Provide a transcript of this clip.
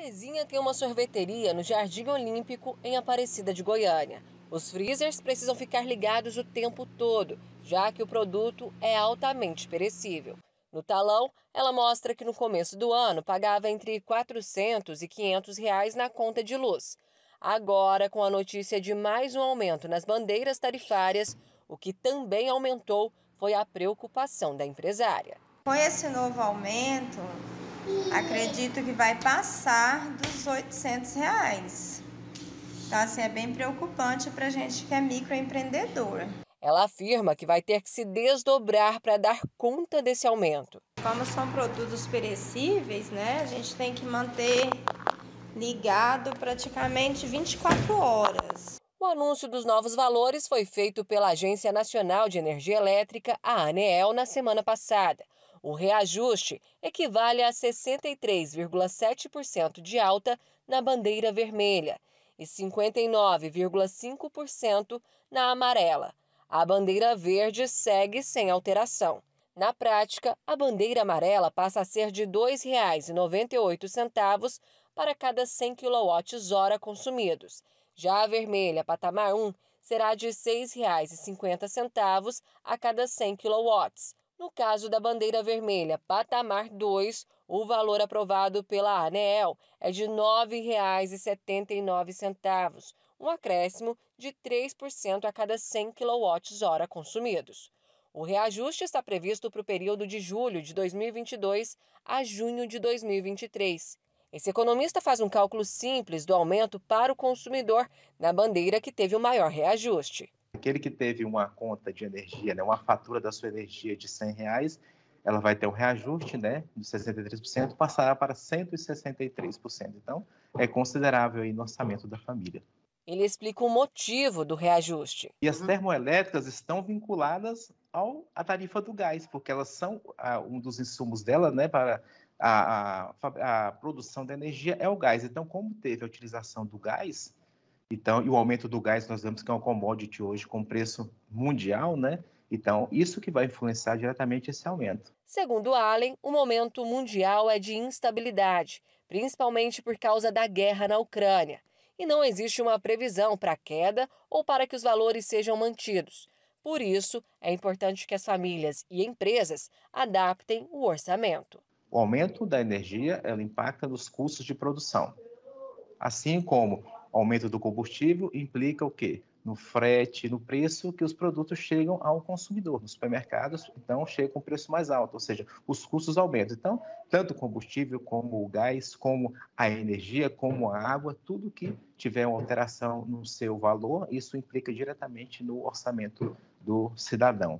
Terezinha tem uma sorveteria no Jardim Olímpico, em Aparecida de Goiânia. Os freezers precisam ficar ligados o tempo todo, já que o produto é altamente perecível. No talão, ela mostra que no começo do ano pagava entre R$ 400 e R$ 500 reais na conta de luz. Agora, com a notícia de mais um aumento nas bandeiras tarifárias, o que também aumentou foi a preocupação da empresária. Com esse novo aumento, Acredito que vai passar dos 800 reais. Então, assim, é bem preocupante para gente que é microempreendedor. Ela afirma que vai ter que se desdobrar para dar conta desse aumento. Como são produtos perecíveis, né, a gente tem que manter ligado praticamente 24 horas. O anúncio dos novos valores foi feito pela Agência Nacional de Energia Elétrica, a ANEEL, na semana passada. O reajuste equivale a 63,7% de alta na bandeira vermelha e 59,5% na amarela. A bandeira verde segue sem alteração. Na prática, a bandeira amarela passa a ser de R$ 2,98 para cada 100 kWh consumidos. Já a vermelha, patamar 1, será de R$ 6,50 a cada 100 kWh. No caso da bandeira vermelha, patamar 2, o valor aprovado pela ANEEL é de R$ 9,79, um acréscimo de 3% a cada 100 kWh consumidos. O reajuste está previsto para o período de julho de 2022 a junho de 2023. Esse economista faz um cálculo simples do aumento para o consumidor na bandeira que teve o maior reajuste aquele que teve uma conta de energia, né, uma fatura da sua energia de 100 reais, ela vai ter um reajuste né, de 63%, passará para 163%. Então, é considerável aí no orçamento da família. Ele explica o motivo do reajuste. E as uhum. termoelétricas estão vinculadas ao, à tarifa do gás, porque elas são um dos insumos dela né, para a, a, a produção da energia é o gás. Então, como teve a utilização do gás, então, e o aumento do gás, nós vemos que é um commodity hoje com preço mundial, né? Então, isso que vai influenciar diretamente esse aumento. Segundo Allen, o momento mundial é de instabilidade, principalmente por causa da guerra na Ucrânia. E não existe uma previsão para queda ou para que os valores sejam mantidos. Por isso, é importante que as famílias e empresas adaptem o orçamento. O aumento da energia ela impacta nos custos de produção, assim como aumento do combustível implica o quê? No frete, no preço que os produtos chegam ao consumidor. Nos supermercados, então, chega com um preço mais alto, ou seja, os custos aumentam. Então, tanto o combustível como o gás, como a energia, como a água, tudo que tiver uma alteração no seu valor, isso implica diretamente no orçamento do cidadão.